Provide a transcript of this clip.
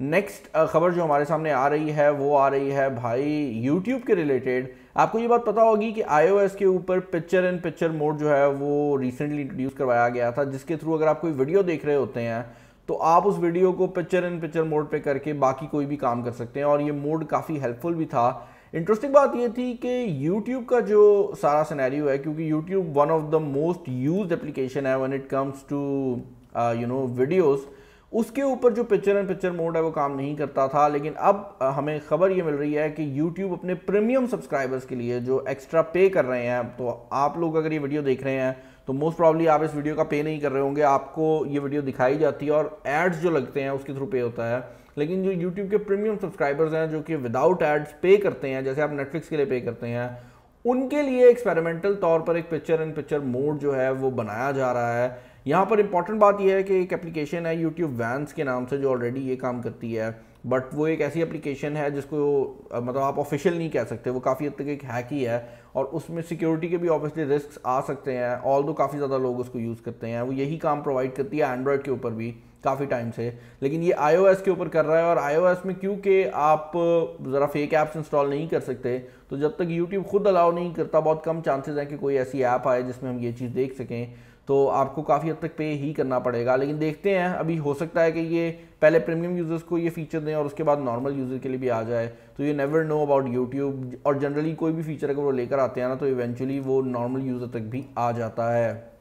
next खबर जो हमारे सामने आ रही है वो आ रही है भाई यूट्यूब के रिलेटेड आपको ये बात पता होगी कि आई के ऊपर पिक्चर इन पिक्चर मोड जो है वो रिसेंटली इंट्रोड्यूस करवाया गया था जिसके थ्रू अगर आप कोई वीडियो देख रहे होते हैं तो आप उस वीडियो को पिक्चर इन पिक्चर मोड पे करके बाकी कोई भी काम कर सकते हैं और ये मोड काफ़ी हेल्पफुल भी था इंटरेस्टिंग बात ये थी कि यूट्यूब का जो सारा सिनेरियो है क्योंकि YouTube one of the most use application है when it comes to you know videos उसके ऊपर जो पिक्चर एंड पिक्चर मोड है वो काम नहीं करता था लेकिन अब हमें खबर ये मिल रही है कि YouTube अपने प्रीमियम सब्सक्राइबर्स के लिए जो एक्स्ट्रा पे कर रहे हैं तो आप लोग अगर ये वीडियो देख रहे हैं तो मोस्ट प्रॉब्ली आप इस वीडियो का पे नहीं कर रहे होंगे आपको ये वीडियो दिखाई जाती है और एड्स जो लगते हैं उसके थ्रू पे होता है लेकिन जो यूट्यूब के प्रीमियम सब्सक्राइबर्स हैं जो कि विदाउट एड्स पे करते हैं जैसे आप नेटफ्लिक्स के लिए पे करते हैं उनके लिए एक्सपेरिमेंटल तौर पर एक पिक्चर एंड पिक्चर मोड जो है वो बनाया जा रहा है यहाँ पर इंपॉर्टेंट बात यह है कि एक एप्लीकेशन है यूट्यूब वैंस के नाम से जो ऑलरेडी ये काम करती है बट वो एक ऐसी एप्लीकेशन है जिसको मतलब आप ऑफिशियल नहीं कह सकते वो काफ़ी हद तक एक हैक ही है और उसमें सिक्योरिटी के भी ऑब्वियसली रिस्क आ सकते हैं ऑल दो काफ़ी ज़्यादा लोग उसको यूज़ करते हैं वो यही काम प्रोवाइड करती है एंड्रॉयड के ऊपर भी काफ़ी टाइम से लेकिन ये आई के ऊपर कर रहा है और आई में क्योंकि आप ज़रा फेक ऐप्स इंस्टॉल नहीं कर सकते तो जब तक यूट्यूब खुद अलाउ नहीं करता बहुत कम चांसेस हैं कि कोई ऐसी ऐप आए जिसमें हम ये चीज़ देख सकें तो आपको काफ़ी हद तक पे ही करना पड़ेगा लेकिन देखते हैं अभी हो सकता है कि ये पहले प्रीमियम यूज़र्स को ये फीचर दें और उसके बाद नॉर्मल यूज़र के लिए भी आ जाए तो ये नेवर नो अबाउट यूट्यूब और जनरली कोई भी फीचर अगर वो लेकर आते हैं ना तो इवेंचुअली वो नॉर्मल यूज़र तक भी आ जाता है